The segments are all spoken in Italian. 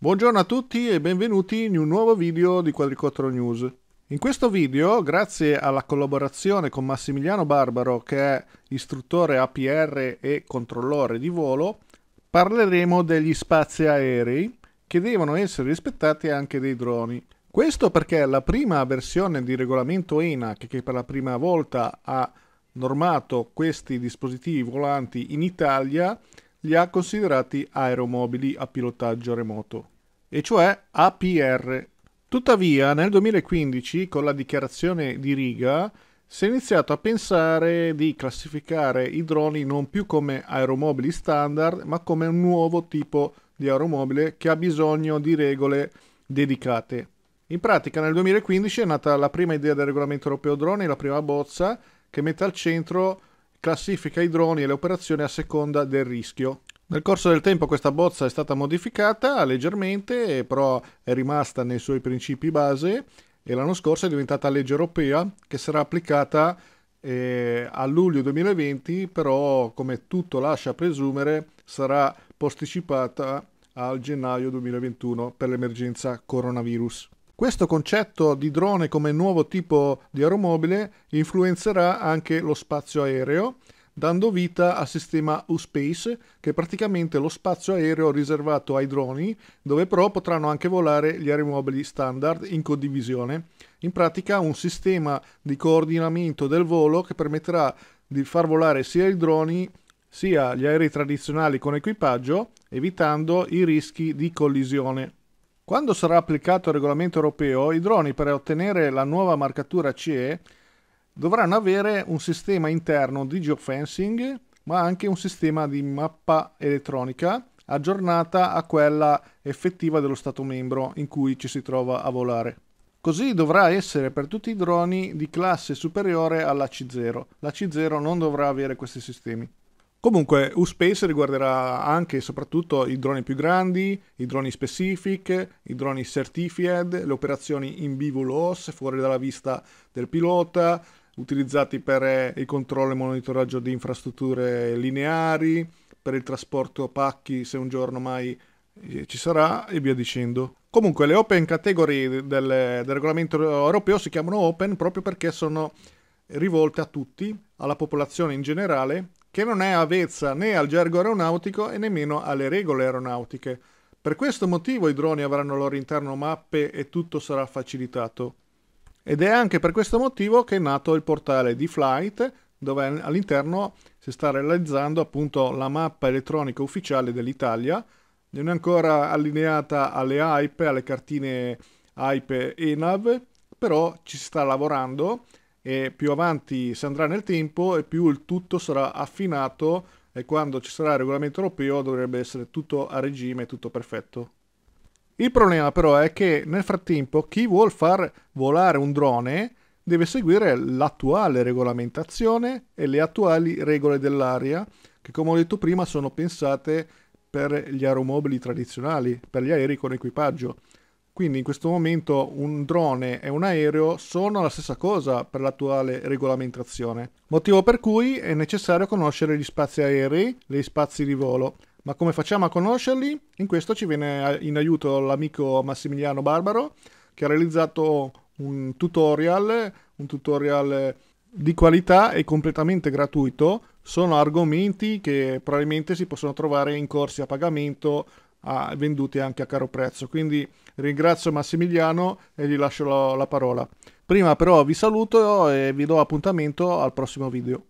Buongiorno a tutti e benvenuti in un nuovo video di Quadricottero News. In questo video, grazie alla collaborazione con Massimiliano Barbaro che è istruttore APR e controllore di volo, parleremo degli spazi aerei che devono essere rispettati anche dei droni. Questo perché la prima versione di regolamento ENAC che per la prima volta ha normato questi dispositivi volanti in Italia li ha considerati aeromobili a pilotaggio remoto, e cioè APR. Tuttavia, nel 2015, con la dichiarazione di Riga, si è iniziato a pensare di classificare i droni non più come aeromobili standard, ma come un nuovo tipo di aeromobile che ha bisogno di regole dedicate. In pratica nel 2015 è nata la prima idea del regolamento europeo droni, la prima bozza, che mette al centro classifica i droni e le operazioni a seconda del rischio. Nel corso del tempo questa bozza è stata modificata leggermente, però è rimasta nei suoi principi base e l'anno scorso è diventata legge europea che sarà applicata eh, a luglio 2020, però come tutto lascia presumere sarà posticipata al gennaio 2021 per l'emergenza coronavirus. Questo concetto di drone come nuovo tipo di aeromobile influenzerà anche lo spazio aereo, dando vita al sistema U-Space, che è praticamente lo spazio aereo riservato ai droni, dove però potranno anche volare gli aeromobili standard in condivisione. In pratica un sistema di coordinamento del volo che permetterà di far volare sia i droni sia gli aerei tradizionali con equipaggio, evitando i rischi di collisione. Quando sarà applicato il regolamento europeo, i droni per ottenere la nuova marcatura CE dovranno avere un sistema interno di geofencing, ma anche un sistema di mappa elettronica aggiornata a quella effettiva dello Stato membro in cui ci si trova a volare. Così dovrà essere per tutti i droni di classe superiore alla C0. La C0 non dovrà avere questi sistemi. Comunque, U-Space riguarderà anche e soprattutto i droni più grandi, i droni specific, i droni certified, le operazioni in bivulos, fuori dalla vista del pilota, utilizzati per eh, il controllo e monitoraggio di infrastrutture lineari, per il trasporto pacchi se un giorno mai eh, ci sarà e via dicendo. Comunque le open category del, del, regolamento europeo si chiamano open proprio perché sono rivolte a tutti, alla popolazione in generale che non è avvezza né al gergo aeronautico e nemmeno alle regole aeronautiche. Per questo motivo i droni avranno al loro interno mappe e tutto sarà facilitato. Ed è anche per questo motivo che è nato il portale di Flight, dove all'interno si sta realizzando appunto la mappa elettronica ufficiale dell'Italia, non è ancora allineata alle AIPE, alle cartine AIPE e NAV, però ci si sta lavorando e più avanti si andrà nel tempo e più il tutto sarà affinato e quando ci sarà il regolamento europeo dovrebbe essere tutto a regime, tutto perfetto. Il problema però è che nel frattempo chi vuol far volare un drone deve seguire l'attuale regolamentazione e le attuali regole dell'aria che come ho detto prima sono pensate per gli aeromobili tradizionali, per gli aerei con equipaggio. Quindi in questo momento un drone e un aereo sono la stessa cosa per l'attuale regolamentazione, motivo per cui è necessario conoscere gli spazi aerei, gli spazi di volo. Ma come facciamo a conoscerli? In questo ci viene in aiuto l'amico Massimiliano Barbaro che ha realizzato un tutorial, un tutorial di qualità e completamente gratuito. Sono argomenti che probabilmente si possono trovare in corsi a pagamento a, venduti anche a caro prezzo. Quindi ringrazio Massimiliano e gli lascio la, la parola. Prima però vi saluto e vi do appuntamento al prossimo video.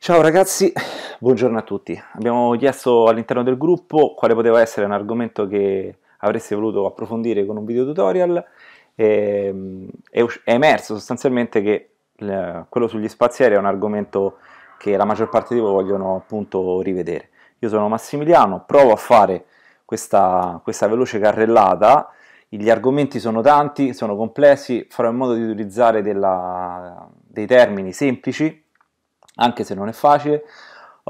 Ciao ragazzi, buongiorno a tutti. Abbiamo chiesto all'interno del gruppo quale poteva essere un argomento che avreste voluto approfondire con un video tutorial Ehm, è, emerso sostanzialmente che eh, quello sugli spazi aerei è un argomento che la maggior parte di voi vogliono appunto rivedere. Io sono Massimiliano, provo a fare questa, questa veloce carrellata, gli argomenti sono tanti, sono complessi, farò in modo di utilizzare della, dei termini semplici, anche se non è facile,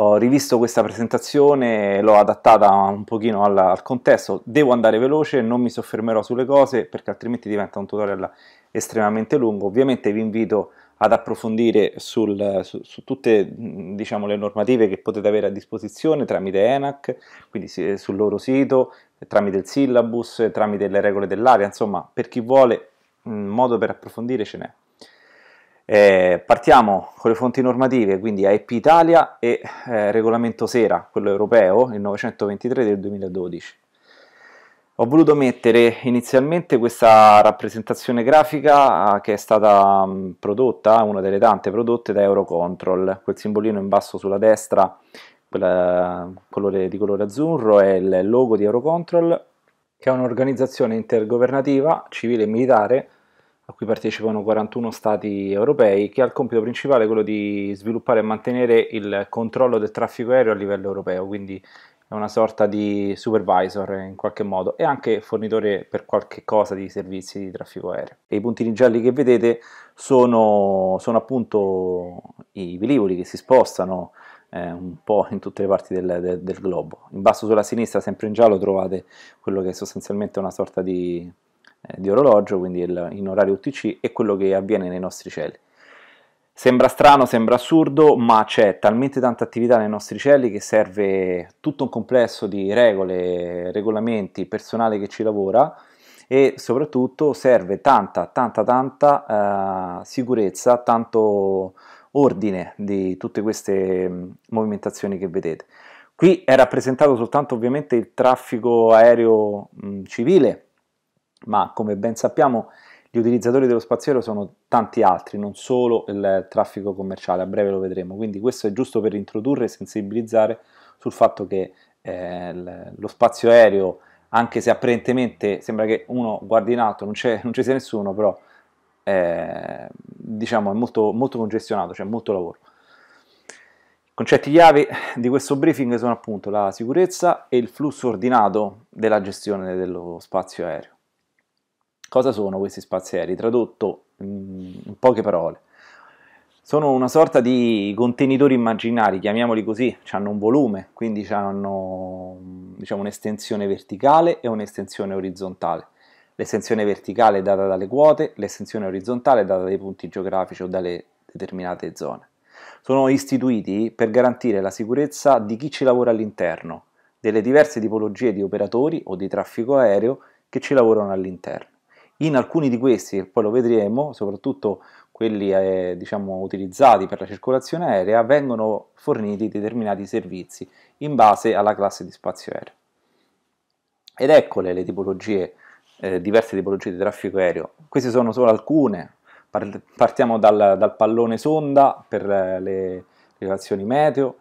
ho rivisto questa presentazione, l'ho adattata un pochino alla, al contesto, devo andare veloce, non mi soffermerò sulle cose perché altrimenti diventa un tutorial estremamente lungo, ovviamente vi invito ad approfondire sul, su, su, tutte diciamo, le normative che potete avere a disposizione tramite ENAC, quindi sul loro sito, tramite il syllabus, tramite le regole dell'area, insomma per chi vuole un modo per approfondire ce n'è. Eh, partiamo con le fonti normative, quindi AEP Italia e eh, regolamento Sera, quello europeo, il 923 del 2012. Ho voluto mettere inizialmente questa rappresentazione grafica eh, che è stata mm, prodotta, una delle tante prodotte da Eurocontrol, quel simbolino in basso sulla destra quella, eh, colore, di colore azzurro è il logo di Eurocontrol che è un'organizzazione intergovernativa civile e militare a cui partecipano 41 Stati europei, che ha il compito principale quello di sviluppare e mantenere il controllo del traffico aereo a livello europeo, quindi è una sorta di supervisor in qualche modo e anche fornitore per qualche cosa di servizi di traffico aereo. E I puntini gialli che vedete sono, sono appunto i velivoli che si spostano eh, un po' in tutte le parti del, del, del globo. In basso sulla sinistra, sempre in giallo, trovate quello che è sostanzialmente una sorta di eh, di orologio, quindi il, in orario UTC, è quello che avviene nei nostri cieli. Sembra strano, sembra assurdo, ma c'è talmente tanta attività nei nostri cieli che serve tutto un complesso di regole, regolamenti, personale che ci lavora e soprattutto serve tanta, tanta, tanta eh, sicurezza, tanto ordine di tutte queste mm, movimentazioni che vedete. Qui è rappresentato soltanto ovviamente il traffico aereo mh, mm, civile, ma come ben sappiamo gli utilizzatori dello spazio aereo sono tanti altri, non solo il traffico commerciale, a breve lo vedremo, quindi questo è giusto per introdurre e sensibilizzare sul fatto che eh, lo spazio aereo, anche se apparentemente sembra che uno guardi in alto, non, non ci sia nessuno, però eh, diciamo è molto, molto congestionato, c'è cioè molto lavoro. I concetti chiave di questo briefing sono appunto la sicurezza e il flusso ordinato della gestione dello spazio aereo. Cosa sono questi spazi aerei? Tradotto in poche parole. Sono una sorta di contenitori immaginari, chiamiamoli così, hanno un volume, quindi hanno diciamo, un'estensione verticale e un'estensione orizzontale. L'estensione verticale è data dalle quote, l'estensione orizzontale è data dai punti geografici o dalle determinate zone. Sono istituiti per garantire la sicurezza di chi ci lavora all'interno, delle diverse tipologie di operatori o di traffico aereo che ci lavorano all'interno. In alcuni di questi, poi lo vedremo, soprattutto quelli eh, diciamo, utilizzati per la circolazione aerea, vengono forniti determinati servizi in base alla classe di spazio aereo. Ed eccole le tipologie, eh, diverse tipologie di traffico aereo. Queste sono solo alcune, partiamo dal, dal pallone sonda per eh, le relazioni meteo,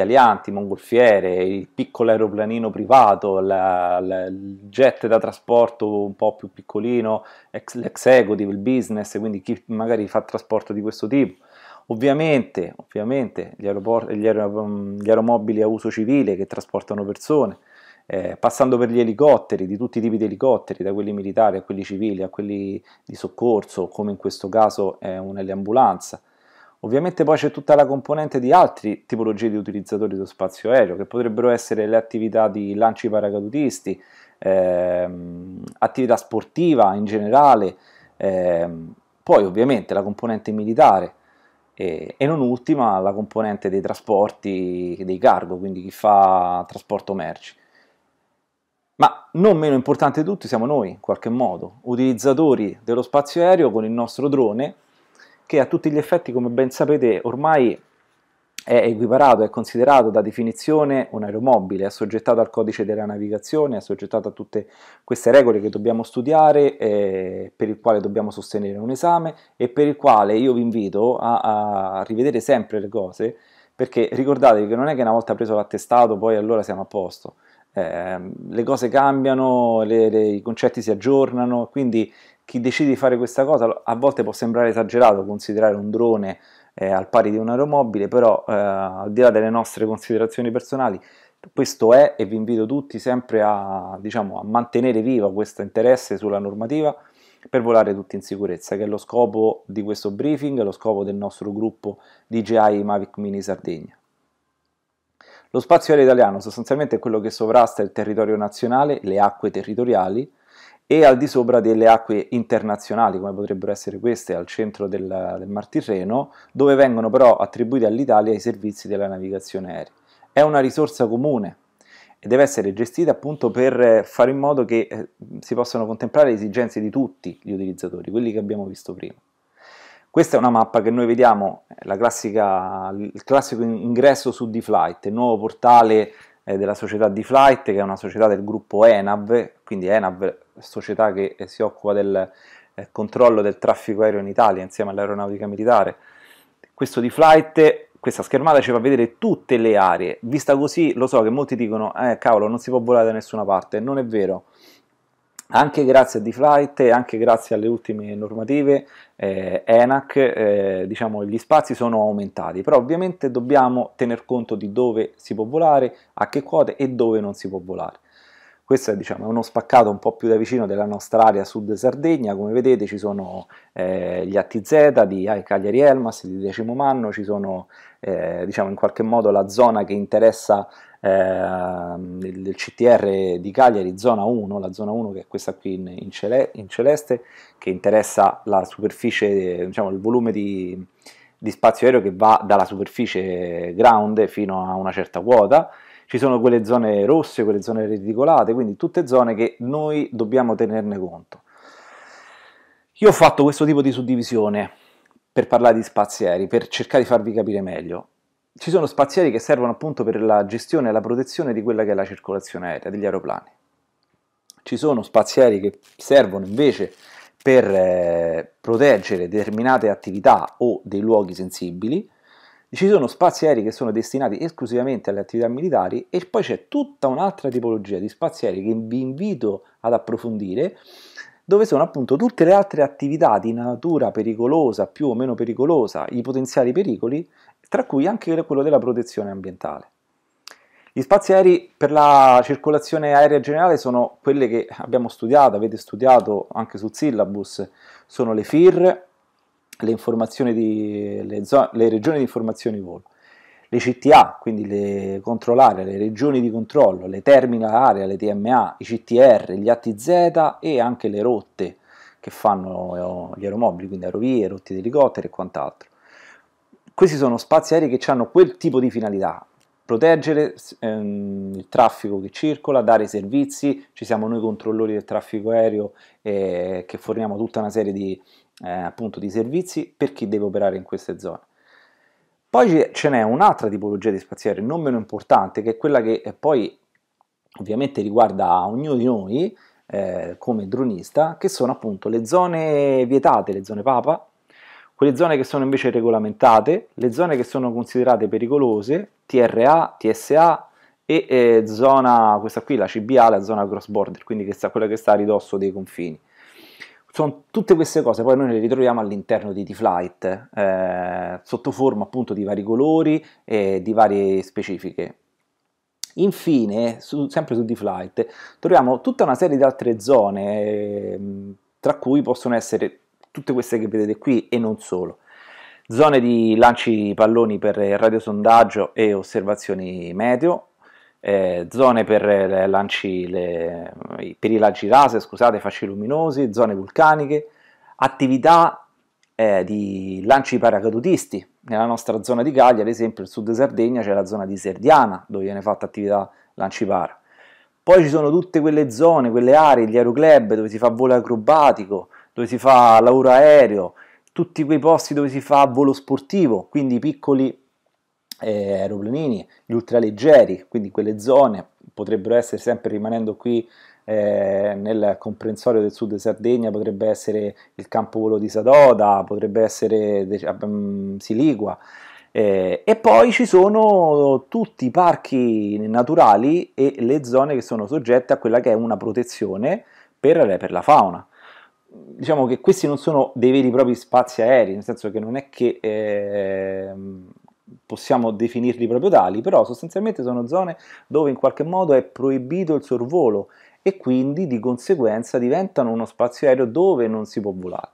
Alianti, Mongolfiere, il piccolo aeroplanino privato, la, la, il jet da trasporto un po' più piccolino, ex, l'executive, il business, quindi chi magari fa trasporto di questo tipo. Ovviamente, ovviamente gli, aeroport- gli, aer- mm, gli aeromobili a uso civile che trasportano persone, eh, passando per gli elicotteri, di tutti i tipi di elicotteri, da quelli militari a quelli civili, a quelli di soccorso, come in questo caso è un'ambulanza Ovviamente poi c'è tutta la componente di altre tipologie di utilizzatori dello spazio aereo, che potrebbero essere le attività di lanci paracadutisti, ehm, attività sportiva in generale, ehm, poi ovviamente la componente militare e, e, non ultima la componente dei trasporti dei cargo, quindi chi fa trasporto merci. Ma non meno importante di tutti siamo noi, in qualche modo, utilizzatori dello spazio aereo con il nostro drone che a tutti gli effetti, come ben sapete, ormai è equiparato, è considerato da definizione un aeromobile, è assoggettato al codice della navigazione, è assoggettato a tutte queste regole che dobbiamo studiare, eh, per il quale dobbiamo sostenere un esame e per il quale io vi invito a, a rivedere sempre le cose, perché ricordatevi che non è che una volta preso l'attestato poi allora siamo a posto, eh, le cose cambiano, le, le, i concetti si aggiornano, quindi chi decide di fare questa cosa a volte può sembrare esagerato considerare un drone eh, al pari di un aeromobile, però eh, al di là delle nostre considerazioni personali, questo è e vi invito tutti sempre a, diciamo, a mantenere vivo questo interesse sulla normativa per volare tutti in sicurezza, che è lo scopo di questo briefing, lo scopo del nostro gruppo DJI Mavic Mini Sardegna. Lo spazio aereo italiano sostanzialmente è quello che sovrasta il territorio nazionale, le acque territoriali, e al di sopra delle acque internazionali, come potrebbero essere queste al centro del, del Mar Tirreno, dove vengono però attribuiti all'Italia i servizi della navigazione aerea. È una risorsa comune e deve essere gestita appunto per fare in modo che eh, si possano contemplare le esigenze di tutti gli utilizzatori, quelli che abbiamo visto prima. Questa è una mappa che noi vediamo, eh, classica, il classico ingresso su D-Flight, il nuovo portale eh, della società d Flight, che è una società del gruppo ENAV, quindi ENAV società che eh, si occupa del eh, controllo del traffico aereo in Italia insieme all'aeronautica militare. Questo di flight, questa schermata ci fa vedere tutte le aree. Vista così, lo so che molti dicono, eh cavolo, non si può volare da nessuna parte. Non è vero. Anche grazie a D-Flight e anche grazie alle ultime normative eh, ENAC, eh, diciamo, gli spazi sono aumentati, però ovviamente dobbiamo tener conto di dove si può volare, a che quote e dove non si può volare. Questo è diciamo, uno spaccato un po' più da vicino della nostra area sud Sardegna, come vedete ci sono eh, gli ATZ di ah, Cagliari Elmas, di Decimo Manno, ci sono eh, diciamo, in qualche modo la zona che interessa ehm, il CTR di Cagliari, zona 1, la zona 1 che è questa qui in, in, cele, in celeste, che interessa la superficie, diciamo il volume di, di spazio aereo che va dalla superficie ground fino a una certa quota ci sono quelle zone rosse, quelle zone reticolate, quindi tutte zone che noi dobbiamo tenerne conto. Io ho fatto questo tipo di suddivisione per parlare di spazi aerei, per cercare di farvi capire meglio. Ci sono spazi aerei che servono appunto per la gestione e la protezione di quella che è la circolazione aerea, degli aeroplani. Ci sono spazi aerei che servono invece per eh, proteggere determinate attività o dei luoghi sensibili, ci sono spazi aerei che sono destinati esclusivamente alle attività militari e poi c'è tutta un'altra tipologia di spazi aerei che vi invito ad approfondire dove sono appunto tutte le altre attività di natura pericolosa, più o meno pericolosa, i potenziali pericoli, tra cui anche quello della protezione ambientale. Gli spazi aerei per la circolazione aerea generale sono quelle che abbiamo studiato, avete studiato anche sul syllabus, sono le FIR, le, di, le, zone, le regioni di informazione volo, le CTA, quindi le controllare, le regioni di controllo, le terminal area, le TMA, i CTR, gli ATZ e anche le rotte che fanno eh, gli aeromobili, quindi aerovie, rotti di elicotteri e quant'altro. Questi sono spazi aerei che hanno quel tipo di finalità, proteggere ehm, il traffico che circola, dare servizi, ci siamo noi controllori del traffico aereo eh, che forniamo tutta una serie di, eh, appunto di servizi per chi deve operare in queste zone. Poi ce n'è un'altra tipologia di spaziere non meno importante che è quella che eh, poi ovviamente riguarda ognuno di noi eh, come dronista, che sono appunto le zone vietate, le zone papa, quelle zone che sono invece regolamentate, le zone che sono considerate pericolose, TRA, TSA e eh, zona, questa qui, la CBA, la zona cross border, quindi che sta, quella che sta a ridosso dei confini sono tutte queste cose, poi noi le ritroviamo all'interno di D-Flight, eh, sotto forma appunto di vari colori e di varie specifiche. Infine, su, sempre su D-Flight, troviamo tutta una serie di altre zone, ehm, tra cui possono essere tutte queste che vedete qui e non solo. Zone di lanci palloni per radiosondaggio e osservazioni meteo, eh, zone per, eh, le lanci, le, per i lanci laser, scusate, fasci luminosi, zone vulcaniche, attività eh, di lanci paracadutisti. Nella nostra zona di Cagliari, ad esempio, il sud Sardegna c'è la zona di Serdiana, dove viene fatta attività lanci para. Poi ci sono tutte quelle zone, quelle aree, gli aeroclub dove si fa volo acrobatico, dove si fa lavoro aereo, tutti quei posti dove si fa volo sportivo, quindi piccoli eh, aeroplanini, gli ultraleggeri, quindi quelle zone potrebbero essere sempre rimanendo qui eh, nel comprensorio del sud Sardegna, potrebbe essere il campo volo di Sadoda, potrebbe essere um, Siligua. Eh, e poi ci sono tutti i parchi naturali e le zone che sono soggette a quella che è una protezione per, per la fauna diciamo che questi non sono dei veri e propri spazi aerei, nel senso che non è che eh, possiamo definirli proprio tali, però sostanzialmente sono zone dove in qualche modo è proibito il sorvolo e quindi di conseguenza diventano uno spazio aereo dove non si può volare.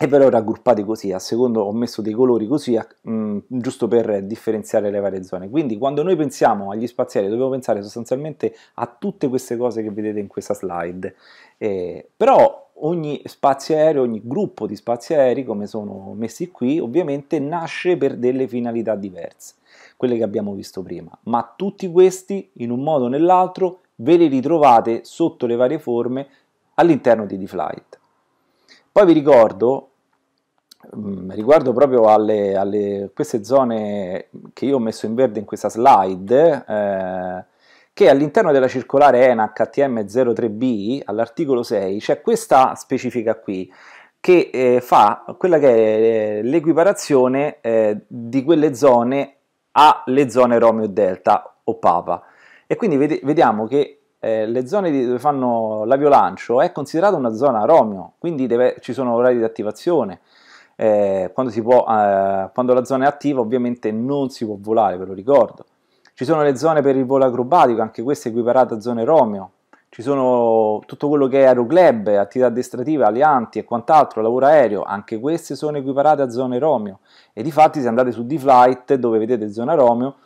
E ve le ho così, a secondo ho messo dei colori così, a, mh, mm, giusto per differenziare le varie zone. Quindi quando noi pensiamo agli spazi aerei dobbiamo pensare sostanzialmente a tutte queste cose che vedete in questa slide. Eh, però ogni spazio aereo, ogni gruppo di spazi aerei, come sono messi qui, ovviamente nasce per delle finalità diverse, quelle che abbiamo visto prima, ma tutti questi, in un modo o nell'altro, ve li ritrovate sotto le varie forme all'interno di D-Flight. Poi vi ricordo, mm, riguardo proprio alle, alle, queste zone che io ho messo in verde in questa slide, eh, che all'interno della circolare ENAC HTM 03B, all'articolo 6, c'è questa specifica qui che eh, fa quella che è eh, l'equiparazione eh, di quelle zone alle zone Romeo Delta o Papa. E quindi vede vediamo che eh, le zone dove fanno l'avio lancio è considerata una zona Romeo, quindi deve, ci sono orari di attivazione. Eh, quando, può, eh, quando la zona è attiva ovviamente non si può volare, ve lo ricordo. Ci sono le zone per il volo acrobatico, anche queste equiparate a zone Romeo. Ci sono tutto quello che è aeroclub, attività addestrative, alianti e quant'altro, lavoro aereo, anche queste sono equiparate a zone Romeo. E di fatti se andate su D-Flight dove vedete zona Romeo,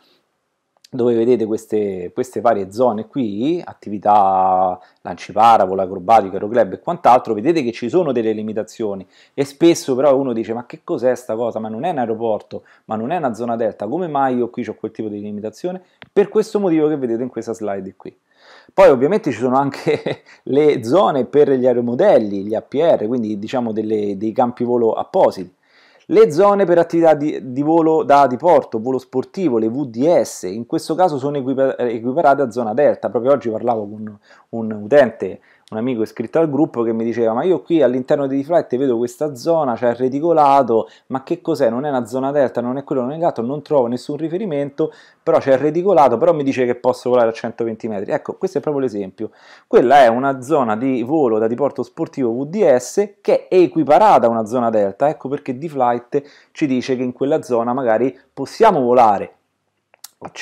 dove vedete queste, queste, varie zone qui, attività lanciparavola, acrobatica, aeroclub e quant'altro, vedete che ci sono delle limitazioni e spesso però uno dice ma che cos'è sta cosa, ma non è un aeroporto, ma non è una zona delta, come mai io qui ho quel tipo di limitazione? Per questo motivo che vedete in questa slide qui. Poi ovviamente ci sono anche le zone per gli aeromodelli, gli APR, quindi diciamo delle, dei campi volo appositi le zone per attività di, di, volo da diporto, volo sportivo, le VDS, in questo caso sono equipar- equiparate a zona delta. Proprio oggi parlavo con un utente un amico iscritto al gruppo che mi diceva ma io qui all'interno di Flight vedo questa zona, c'è il reticolato, ma che cos'è? Non è una zona delta, non è quello, non è gatto, non trovo nessun riferimento, però c'è il reticolato, però mi dice che posso volare a 120 metri. Ecco, questo è proprio l'esempio. Quella è una zona di volo da diporto sportivo VDS che è equiparata a una zona delta, ecco perché D-Flight ci dice che in quella zona magari possiamo volare,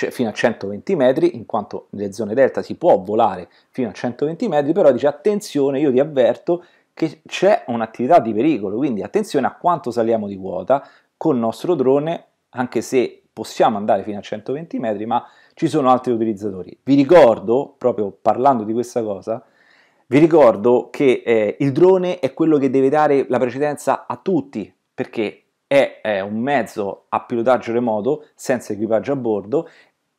fino a 120 metri, in quanto nelle zone delta si può volare fino a 120 metri, però dice attenzione, io ti avverto che c'è un'attività di pericolo, quindi attenzione a quanto saliamo di quota col nostro drone, anche se possiamo andare fino a 120 metri, ma ci sono altri utilizzatori. Vi ricordo, proprio parlando di questa cosa, vi ricordo che eh, il drone è quello che deve dare la precedenza a tutti, perché è, è un mezzo a pilotaggio remoto senza equipaggio a bordo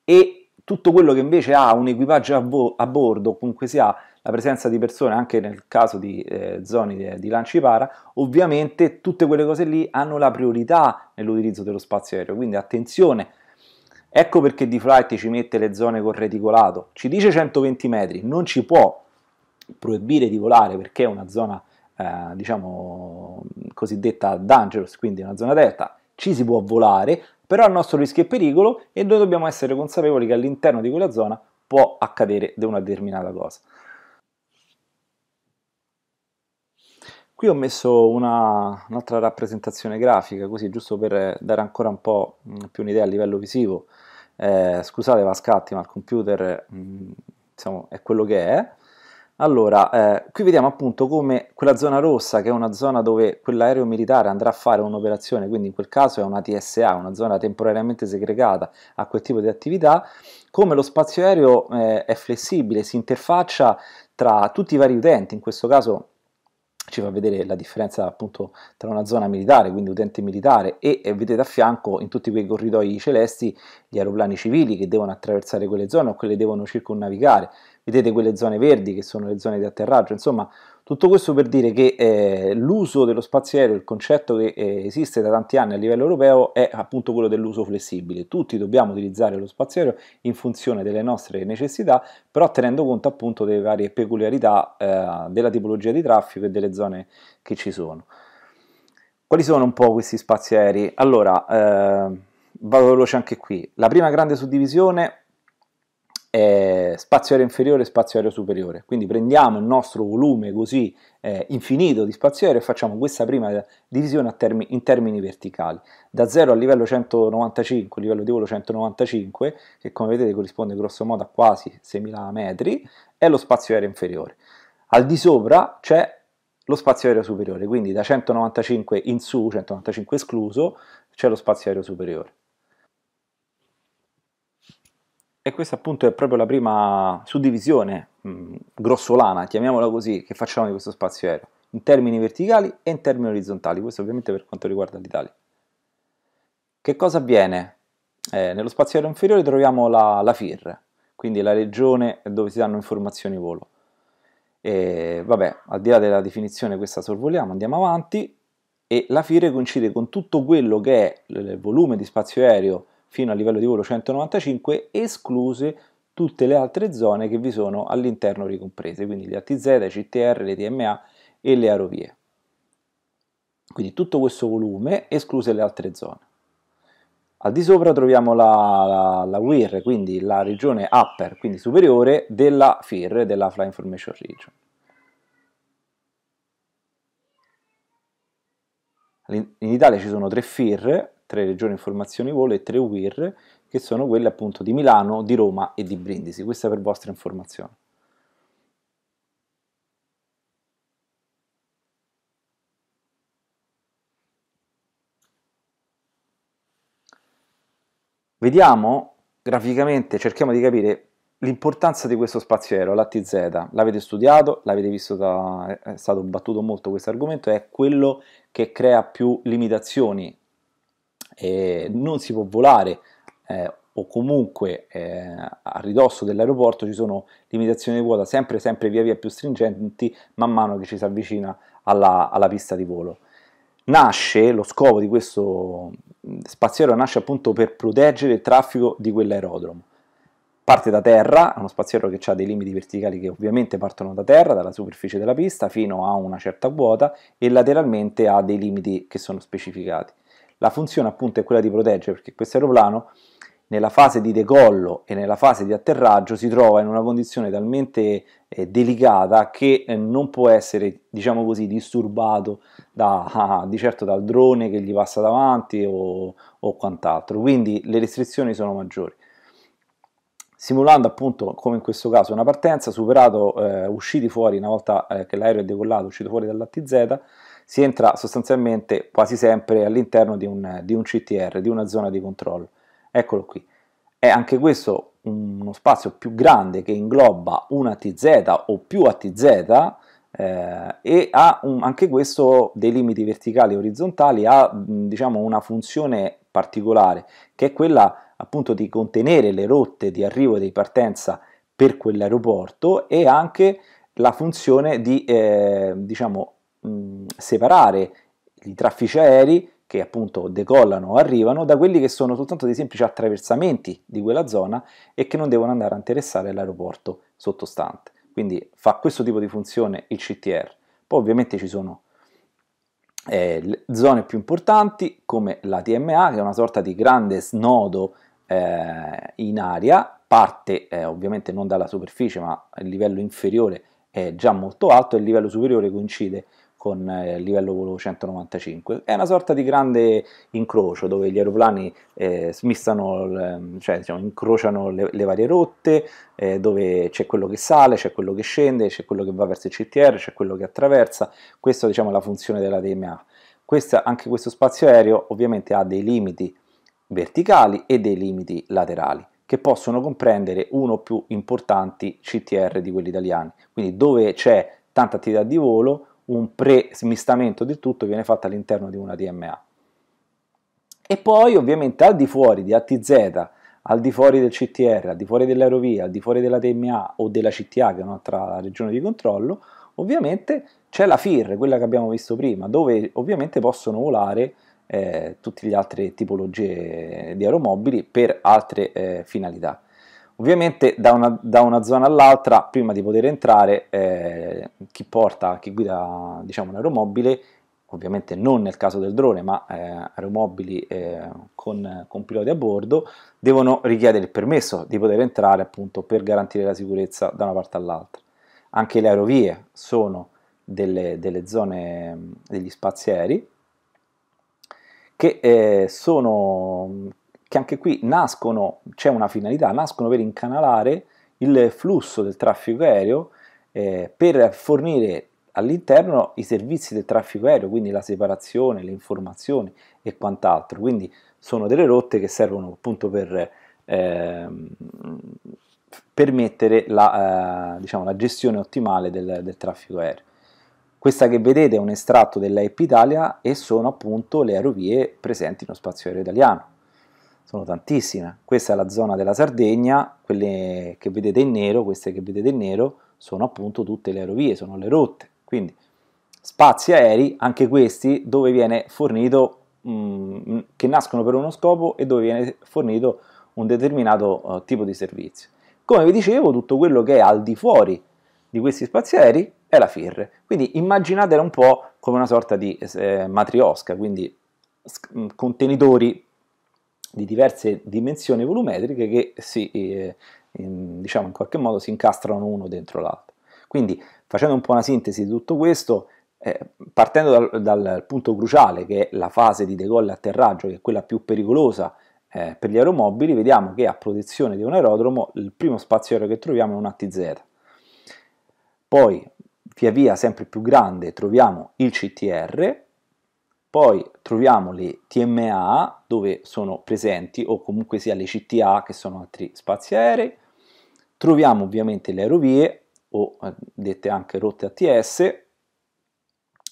e tutto quello che invece ha un equipaggio a, bo- a bordo, comunque si ha la presenza di persone anche nel caso di eh, zone di, di lanci para, ovviamente tutte quelle cose lì hanno la priorità nell'utilizzo dello spazio aereo, quindi attenzione. Ecco perché di flight ci mette le zone con reticolato, ci dice 120 metri, non ci può proibire di volare perché è una zona eh, diciamo, cosiddetta dangerous, quindi una zona delta, ci si può volare, però il nostro rischio è pericolo e noi dobbiamo essere consapevoli che all'interno di quella zona può accadere di una determinata cosa. Qui ho messo un'altra rappresentazione grafica, così giusto per dare ancora un po' mm, più un'idea a livello visivo. Eh, scusate Vascatti, ma il computer mh, mm, diciamo, è quello che è. Allora, eh, qui vediamo appunto come quella zona rossa, che è una zona dove quell'aereo militare andrà a fare un'operazione, quindi in quel caso è una TSA, una zona temporaneamente segregata a quel tipo di attività, come lo spazio aereo eh, è flessibile, si interfaccia tra tutti i vari utenti, in questo caso ci fa vedere la differenza appunto tra una zona militare, quindi utente militare, e, e vedete a fianco in tutti quei corridoi celesti gli aeroplani civili che devono attraversare quelle zone o quelle devono circonnavigare vedete quelle zone verdi che sono le zone di atterraggio, insomma tutto questo per dire che eh, l'uso dello spazio aereo, il concetto che eh, esiste da tanti anni a livello europeo è appunto quello dell'uso flessibile, tutti dobbiamo utilizzare lo spazio aereo in funzione delle nostre necessità, però tenendo conto appunto delle varie peculiarità eh, della tipologia di traffico e delle zone che ci sono. Quali sono un po' questi spazi aerei? Allora, eh, vado veloce anche qui. La prima grande suddivisione eh, spazio aereo inferiore e spazio aereo superiore. Quindi prendiamo il nostro volume così eh, infinito di spazio aereo e facciamo questa prima eh, divisione termi, in termini verticali. Da 0 al livello 195, livello di volo 195, che come vedete corrisponde grossomodo a quasi 6.000 metri, è lo spazio aereo inferiore. Al di sopra c'è lo spazio aereo superiore, quindi da 195 in su, 195 escluso, c'è lo spazio aereo superiore. E questa appunto è proprio la prima suddivisione mh, mm, grossolana, chiamiamola così, che facciamo di questo spazio aereo, in termini verticali e in termini orizzontali, questo ovviamente per quanto riguarda l'Italia. Che cosa avviene? Eh, nello spazio aereo inferiore troviamo la, la, FIR, quindi la regione dove si danno informazioni volo. E, vabbè, al di là della definizione questa sorvoliamo, andiamo avanti, e la FIR coincide con tutto quello che è il volume di spazio aereo fino al livello di volo 195, escluse tutte le altre zone che vi sono all'interno ricomprese, quindi le ATZ, le CTR, le TMA e le aerovie. Quindi tutto questo volume escluse le altre zone. Al di sopra troviamo la, la, la WIR, quindi la regione upper, quindi superiore, della FIR, della Fly Information Region. In Italia ci sono tre FIR, tre regioni in formazione volo e tre UIR che sono quelle appunto di Milano, di Roma e di Brindisi. Questa per vostra informazione. Vediamo graficamente, cerchiamo di capire l'importanza di questo spazio aereo, l'ATZ. L'avete studiato, l'avete visto, da, è stato battuto molto questo argomento, è quello che crea più limitazioni eh, non si può volare eh, o comunque eh, a ridosso dell'aeroporto ci sono limitazioni di quota sempre, sempre via via più stringenti man mano che ci si avvicina alla, alla pista di volo. Nasce, lo scopo di questo mm, spazio aereo nasce appunto per proteggere il traffico di quell'aerodromo parte da terra, è uno spaziero che ha dei limiti verticali che ovviamente partono da terra, dalla superficie della pista fino a una certa quota e lateralmente ha dei limiti che sono specificati. La funzione appunto è quella di proteggere perché questo aeroplano nella fase di decollo e nella fase di atterraggio si trova in una condizione talmente eh, delicata che eh, non può essere, diciamo così, disturbato da, ah, di certo dal drone che gli passa davanti o, o quant'altro. Quindi le restrizioni sono maggiori simulando appunto come in questo caso una partenza, superato, eh, usciti fuori una volta eh, che l'aereo è decollato, uscito fuori dall'ATZ, si entra sostanzialmente quasi sempre all'interno di un, di un CTR, di una zona di controllo. Eccolo qui. È anche questo uno spazio più grande che ingloba una TZ o più ATZ eh, e ha un, anche questo dei limiti verticali e orizzontali, ha diciamo, una funzione particolare che è quella appunto di contenere le rotte di arrivo e di partenza per quell'aeroporto e anche la funzione di eh, diciamo, mh, separare i traffici aerei che appunto decollano o arrivano da quelli che sono soltanto dei semplici attraversamenti di quella zona e che non devono andare a interessare l'aeroporto sottostante. Quindi fa questo tipo di funzione il CTR. Poi ovviamente ci sono eh, zone più importanti come la TMA che è una sorta di grande snodo eh, in aria, parte eh, ovviamente non dalla superficie ma il livello inferiore è già molto alto e il livello superiore coincide con con eh, il livello volo 195. È una sorta di grande incrocio dove gli aeroplani eh, smissano, ehm, cioè diciamo, incrociano le, le varie rotte, eh, dove c'è quello che sale, c'è quello che scende, c'è quello che va verso il CTR, c'è quello che attraversa. Questa diciamo, è la funzione della DMA. Questa, anche questo spazio aereo ovviamente ha dei limiti verticali e dei limiti laterali che possono comprendere uno o più importanti CTR di quelli italiani. Quindi dove c'è tanta attività di volo un pre-smistamento del tutto viene fatto all'interno di una DMA. E poi ovviamente al di fuori di ATZ, al di fuori del CTR, al di fuori dell'aerovia, al di fuori della DMA o della CTA che è un'altra regione di controllo, ovviamente c'è la FIR, quella che abbiamo visto prima, dove ovviamente possono volare eh, tutte le altre tipologie di aeromobili per altre eh, finalità. Ovviamente da una, da una zona all'altra, prima di poter entrare, eh, chi porta, chi guida diciamo, un aeromobile, ovviamente non nel caso del drone, ma eh, aeromobili eh, con, con, piloti a bordo, devono richiedere il permesso di poter entrare appunto per garantire la sicurezza da una parte all'altra. Anche le aerovie sono delle, delle zone, degli spazi aerei che eh, sono che anche qui nascono, c'è una finalità, nascono per incanalare il flusso del traffico aereo eh, per fornire all'interno i servizi del traffico aereo, quindi la separazione, le informazioni e quant'altro. Quindi sono delle rotte che servono appunto per eh, permettere la, eh, diciamo, la, gestione ottimale del, del traffico aereo. Questa che vedete è un estratto dell'AIP Italia e sono appunto le aerovie presenti nello spazio aereo italiano sono tantissime. Questa è la zona della Sardegna, quelle che vedete in nero, queste che vedete in nero, sono appunto tutte le aerovie, sono le rotte. Quindi spazi aerei, anche questi, dove viene fornito, mh, mm, che nascono per uno scopo e dove viene fornito un determinato uh, tipo di servizio. Come vi dicevo, tutto quello che è al di fuori di questi spazi aerei è la FIR. Quindi immaginatela un po' come una sorta di eh, matriosca, quindi mm, contenitori di diverse dimensioni volumetriche che si, eh, in, diciamo in qualche modo si incastrano uno dentro l'altro. Quindi facendo un po' una sintesi di tutto questo, eh, partendo dal, dal, punto cruciale che è la fase di decollo e atterraggio, che è quella più pericolosa eh, per gli aeromobili, vediamo che a protezione di un aerodromo il primo spazio aereo che troviamo è un ATZ. Poi via via sempre più grande troviamo il CTR, poi troviamo le TMA dove sono presenti o comunque sia le CTA che sono altri spazi aerei. Troviamo ovviamente le aerovie o eh, dette anche rotte ATS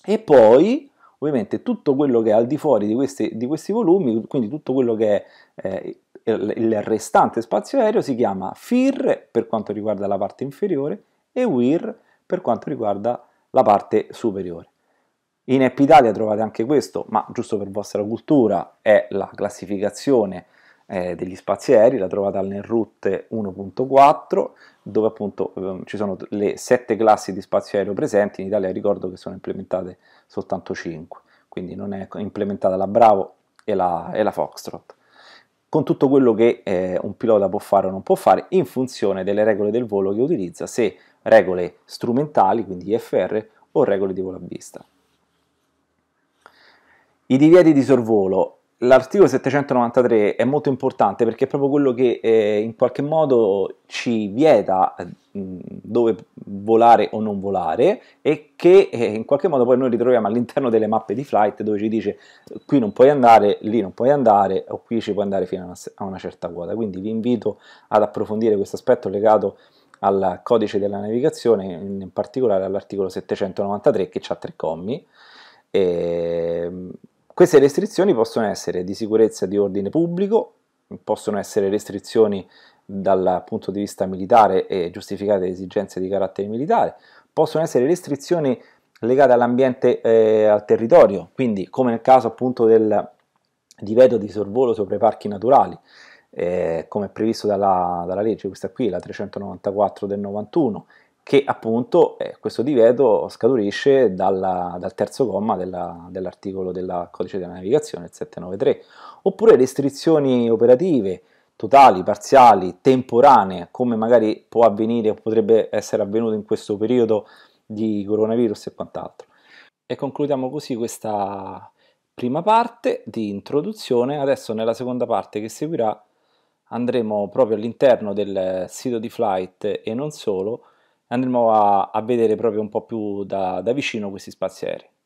e poi ovviamente tutto quello che è al di fuori di questi, di questi volumi, quindi tutto quello che è eh, il restante spazio aereo si chiama FIR per quanto riguarda la parte inferiore e WIR per quanto riguarda la parte superiore. In App Italia trovate anche questo, ma giusto per vostra cultura, è la classificazione eh, degli spazi aerei, la trovate all'Enroute 1.4, dove appunto eh, ci sono le sette classi di spazio aereo presenti, in Italia ricordo che sono implementate soltanto 5, quindi non è implementata la Bravo e la, e la Foxtrot con tutto quello che eh, un pilota può fare o non può fare in funzione delle regole del volo che utilizza, se regole strumentali, quindi IFR, o regole di volo a vista. I divieti di sorvolo. L'articolo 793 è molto importante perché è proprio quello che eh, in qualche modo ci vieta dove volare o non volare e che eh, in qualche modo poi noi ritroviamo all'interno delle mappe di flight dove ci dice qui non puoi andare, lì non puoi andare o qui ci puoi andare fino a una, a una certa quota. Quindi vi invito ad approfondire questo aspetto legato al codice della navigazione, in particolare all'articolo 793 che ha tre commi. E ehm, queste restrizioni possono essere di sicurezza di ordine pubblico, possono essere restrizioni dal punto di vista militare e giustificate esigenze di carattere militare, possono essere restrizioni legate all'ambiente e eh, al territorio, quindi come nel caso appunto del divieto di sorvolo sopra i parchi naturali, eh, come previsto dalla, dalla legge, questa qui, la 394 del 91, che appunto eh, questo divieto scaturisce dalla, dal terzo comma della, dell'articolo del codice della navigazione, 793, oppure restrizioni operative totali, parziali, temporanee, come magari può avvenire o potrebbe essere avvenuto in questo periodo di coronavirus e quant'altro. E concludiamo così questa prima parte di introduzione, adesso nella seconda parte che seguirà andremo proprio all'interno del sito di Flight e non solo, andremo a, a vedere proprio un po' più da, da vicino questi spazi aerei.